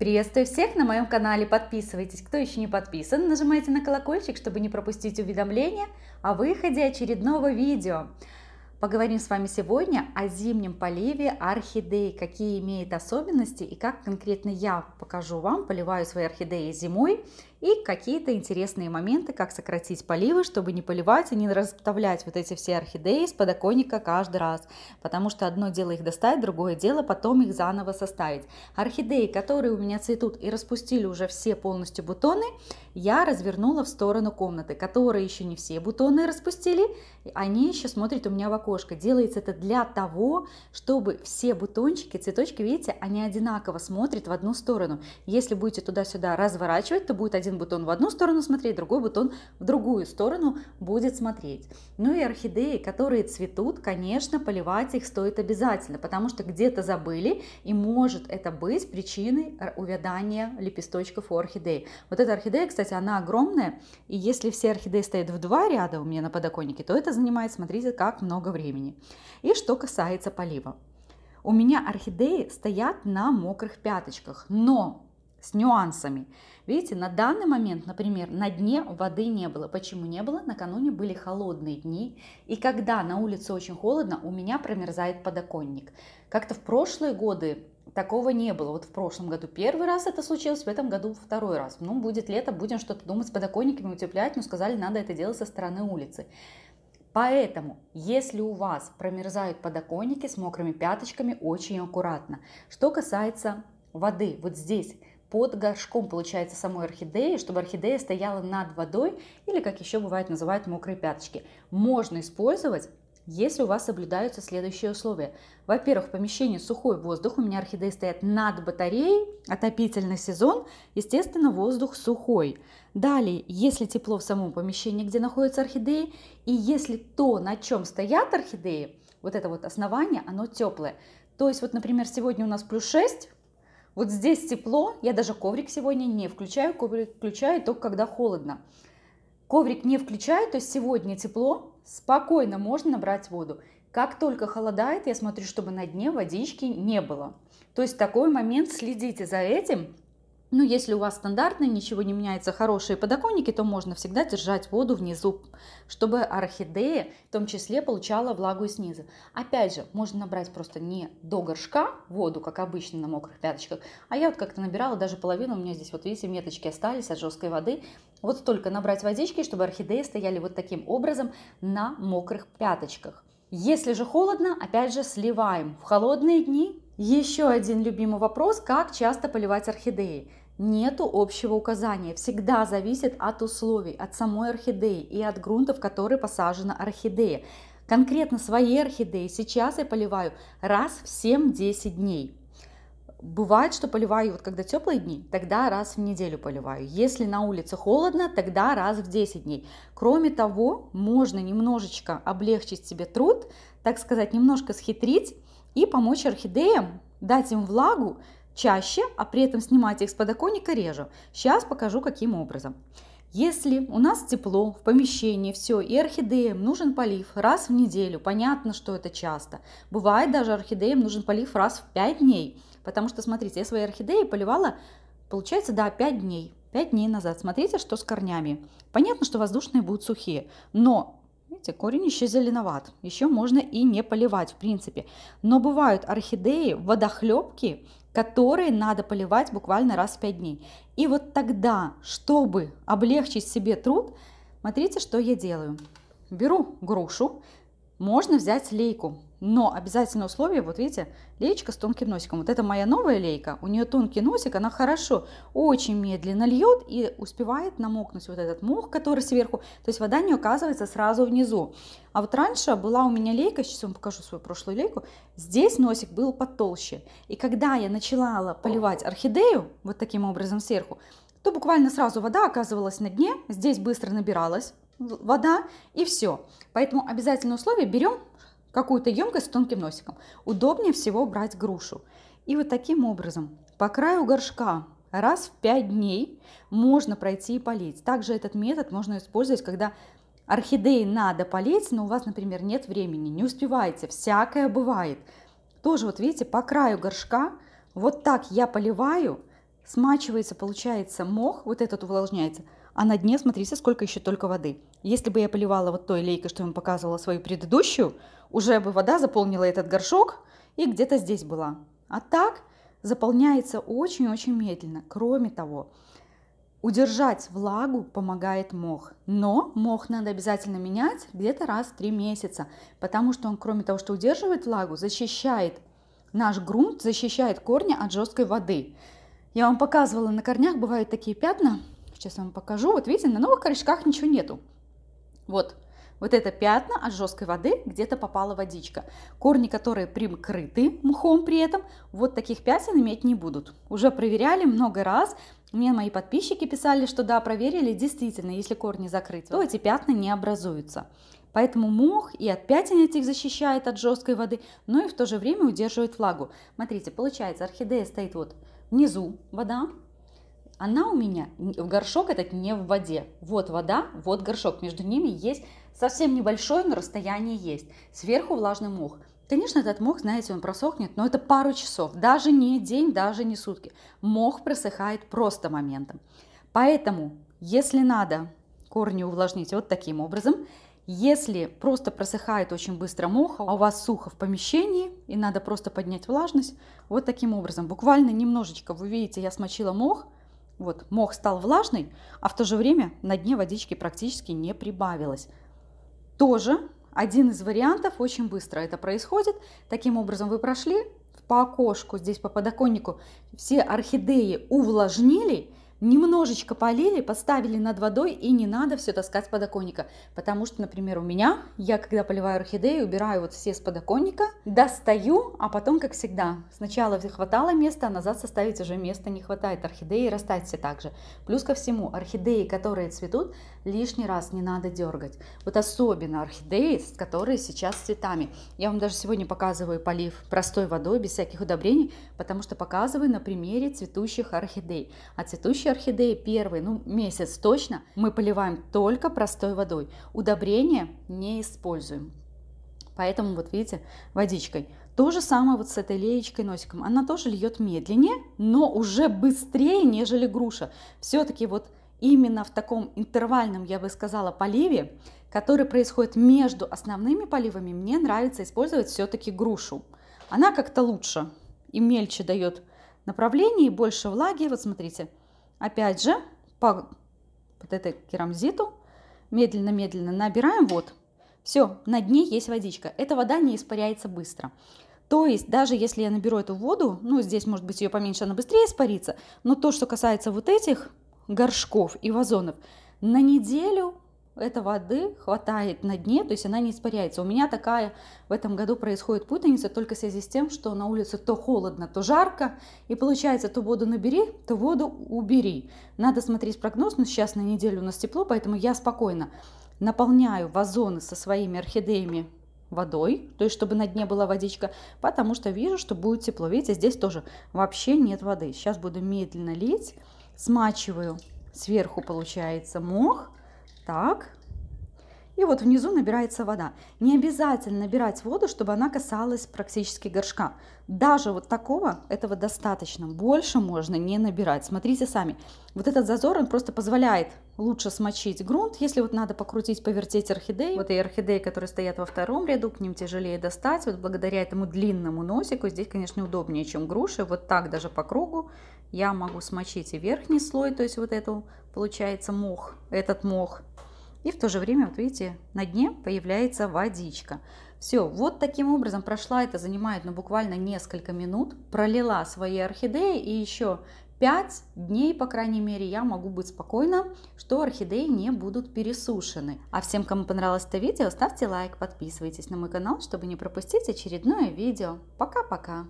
Приветствую всех на моем канале, подписывайтесь, кто еще не подписан, нажимайте на колокольчик, чтобы не пропустить уведомления о выходе очередного видео. Поговорим с вами сегодня о зимнем поливе орхидей, какие имеет особенности и как конкретно я покажу вам, поливаю свои орхидеи зимой и какие-то интересные моменты, как сократить поливы, чтобы не поливать и не расставлять вот эти все орхидеи с подоконника каждый раз, потому что одно дело их достать, другое дело потом их заново составить. Орхидеи, которые у меня цветут и распустили уже все полностью бутоны, я развернула в сторону комнаты, которые еще не все бутоны распустили, они еще смотрят у меня в окошко. Делается это для того, чтобы все бутончики, цветочки, видите, они одинаково смотрят в одну сторону. Если будете туда-сюда разворачивать, то будет один один бутон в одну сторону смотреть, другой бутон в другую сторону будет смотреть. Ну и орхидеи, которые цветут, конечно, поливать их стоит обязательно, потому что где-то забыли, и может это быть причиной э, увядания лепесточков у орхидеи. Вот эта орхидея, кстати, она огромная, и если все орхидеи стоят в два ряда у меня на подоконнике, то это занимает, смотрите, как много времени. И что касается полива. У меня орхидеи стоят на мокрых пяточках, но с нюансами. Видите, на данный момент, например, на дне воды не было. Почему не было? Накануне были холодные дни, и когда на улице очень холодно, у меня промерзает подоконник. Как-то в прошлые годы такого не было. Вот в прошлом году первый раз это случилось, в этом году второй раз. Ну, будет лето, будем что-то думать с подоконниками утеплять, но сказали, надо это делать со стороны улицы. Поэтому, если у вас промерзают подоконники с мокрыми пяточками, очень аккуратно. Что касается воды, вот здесь под горшком, получается, самой орхидеи, чтобы орхидея стояла над водой или, как еще бывает, называют мокрые пяточки. Можно использовать если у вас соблюдаются следующие условия. Во-первых, в помещении сухой воздух, у меня орхидеи стоят над батареей, отопительный сезон, естественно, воздух сухой. Далее, если тепло в самом помещении, где находятся орхидеи, и если то, на чем стоят орхидеи, вот это вот основание, оно теплое. То есть, вот, например, сегодня у нас плюс 6, вот здесь тепло, я даже коврик сегодня не включаю, коврик включаю только когда холодно. Коврик не включаю, то есть сегодня тепло, спокойно можно набрать воду. Как только холодает, я смотрю, чтобы на дне водички не было. То есть такой момент, следите за этим. Ну, если у вас стандартные, ничего не меняется, хорошие подоконники, то можно всегда держать воду внизу, чтобы орхидея в том числе получала влагу и снизу. Опять же, можно набрать просто не до горшка воду, как обычно на мокрых пяточках, а я вот как-то набирала даже половину, у меня здесь вот видите, меточки остались от жесткой воды. Вот столько набрать водички, чтобы орхидеи стояли вот таким образом на мокрых пяточках. Если же холодно, опять же сливаем. В холодные дни еще один любимый вопрос, как часто поливать орхидеи нету общего указания. Всегда зависит от условий, от самой орхидеи и от грунта, в который посажена орхидея. Конкретно свои орхидеи сейчас я поливаю раз в 7-10 дней. Бывает, что поливаю, вот когда теплые дни, тогда раз в неделю поливаю. Если на улице холодно, тогда раз в 10 дней. Кроме того, можно немножечко облегчить себе труд, так сказать, немножко схитрить и помочь орхидеям, дать им влагу, чаще, а при этом снимать их с подоконника реже. Сейчас покажу, каким образом. Если у нас тепло в помещении, все, и орхидеям нужен полив раз в неделю, понятно, что это часто. Бывает даже орхидеям нужен полив раз в 5 дней, потому что, смотрите, я свои орхидеи поливала, получается, да, 5 дней. 5 дней назад. Смотрите, что с корнями. Понятно, что воздушные будут сухие, но Видите, корень еще зеленоват, еще можно и не поливать в принципе. Но бывают орхидеи, водохлебки, которые надо поливать буквально раз в 5 дней. И вот тогда, чтобы облегчить себе труд, смотрите, что я делаю. Беру грушу, можно взять лейку, но обязательное условие, вот видите, леечка с тонким носиком. Вот это моя новая лейка, у нее тонкий носик, она хорошо, очень медленно льет и успевает намокнуть вот этот мох, который сверху. То есть вода не оказывается сразу внизу. А вот раньше была у меня лейка, сейчас вам покажу свою прошлую лейку, здесь носик был потолще. И когда я начала поливать орхидею вот таким образом сверху, то буквально сразу вода оказывалась на дне, здесь быстро набиралась, вода и все. Поэтому обязательное условие берем какую-то емкость с тонким носиком. Удобнее всего брать грушу. И вот таким образом по краю горшка раз в 5 дней можно пройти и полить. Также этот метод можно использовать, когда орхидеи надо полить, но у вас, например, нет времени, не успеваете, всякое бывает. Тоже вот видите, по краю горшка вот так я поливаю, смачивается, получается мох, вот этот увлажняется – а на дне, смотрите, сколько еще только воды. Если бы я поливала вот той лейкой, что я вам показывала свою предыдущую, уже бы вода заполнила этот горшок и где-то здесь была. А так заполняется очень-очень медленно. Кроме того, удержать влагу помогает мох. Но мох надо обязательно менять где-то раз в три месяца, потому что он, кроме того, что удерживает влагу, защищает наш грунт, защищает корни от жесткой воды. Я вам показывала на корнях, бывают такие пятна, Сейчас вам покажу. Вот видите, на новых корешках ничего нету. Вот, вот это пятна от жесткой воды, где-то попала водичка. Корни, которые прикрыты мхом при этом, вот таких пятен иметь не будут. Уже проверяли много раз. Мне мои подписчики писали, что да, проверили, действительно, если корни закрыть, то эти пятна не образуются. Поэтому мох и от пятен этих защищает от жесткой воды, но и в то же время удерживает влагу. Смотрите, получается, орхидея стоит вот внизу, вода, она у меня, в горшок этот не в воде. Вот вода, вот горшок. Между ними есть совсем небольшое, но расстояние есть. Сверху влажный мох. Конечно, этот мох, знаете, он просохнет, но это пару часов, даже не день, даже не сутки. Мох просыхает просто моментом. Поэтому, если надо корни увлажнить вот таким образом, если просто просыхает очень быстро мох, а у вас сухо в помещении и надо просто поднять влажность, вот таким образом, буквально немножечко, вы видите, я смочила мох, вот, мох стал влажный, а в то же время на дне водички практически не прибавилось. Тоже один из вариантов, очень быстро это происходит. Таким образом вы прошли по окошку, здесь по подоконнику, все орхидеи увлажнили, немножечко полили, поставили над водой, и не надо все таскать с подоконника. Потому что, например, у меня, я когда поливаю орхидеи, убираю вот все с подоконника, достаю, а потом, как всегда, сначала хватало места, а назад составить уже места не хватает. Орхидеи растать все так же. Плюс ко всему, орхидеи, которые цветут, лишний раз не надо дергать. Вот особенно орхидеи, которые сейчас с цветами. Я вам даже сегодня показываю полив простой водой, без всяких удобрений, потому что показываю на примере цветущих орхидей. А цветущие орхидеи первый, ну месяц точно, мы поливаем только простой водой. Удобрения не используем. Поэтому вот видите, водичкой. То же самое вот с этой леечкой носиком. Она тоже льет медленнее, но уже быстрее, нежели груша. Все-таки вот именно в таком интервальном, я бы сказала, поливе, который происходит между основными поливами, мне нравится использовать все-таки грушу. Она как-то лучше и мельче дает направление и больше влаги. Вот смотрите, опять же, по вот этой керамзиту медленно-медленно набираем, вот. Все, на дне есть водичка. Эта вода не испаряется быстро. То есть даже если я наберу эту воду, ну здесь может быть ее поменьше, она быстрее испарится, но то, что касается вот этих горшков и вазонов. На неделю этой воды хватает на дне, то есть она не испаряется. У меня такая в этом году происходит путаница только в связи с тем, что на улице то холодно, то жарко, и получается то воду набери, то воду убери. Надо смотреть прогноз, но сейчас на неделю у нас тепло, поэтому я спокойно наполняю вазоны со своими орхидеями водой, то есть чтобы на дне была водичка, потому что вижу, что будет тепло. Видите, здесь тоже вообще нет воды. Сейчас буду медленно лить, смачиваю сверху получается мох. Так, и вот внизу набирается вода. Не обязательно набирать воду, чтобы она касалась практически горшка. Даже вот такого, этого достаточно. Больше можно не набирать. Смотрите сами. Вот этот зазор, он просто позволяет лучше смочить грунт, если вот надо покрутить, повертеть орхидеи. Вот и орхидеи, которые стоят во втором ряду, к ним тяжелее достать. Вот благодаря этому длинному носику здесь, конечно, удобнее, чем груши. Вот так даже по кругу я могу смочить и верхний слой, то есть вот эту, получается, мох, этот мох. И в то же время, вот видите, на дне появляется водичка. Все, вот таким образом прошла это, занимает ну, буквально несколько минут. Пролила свои орхидеи и еще 5 дней, по крайней мере, я могу быть спокойна, что орхидеи не будут пересушены. А всем, кому понравилось это видео, ставьте лайк, подписывайтесь на мой канал, чтобы не пропустить очередное видео. Пока-пока!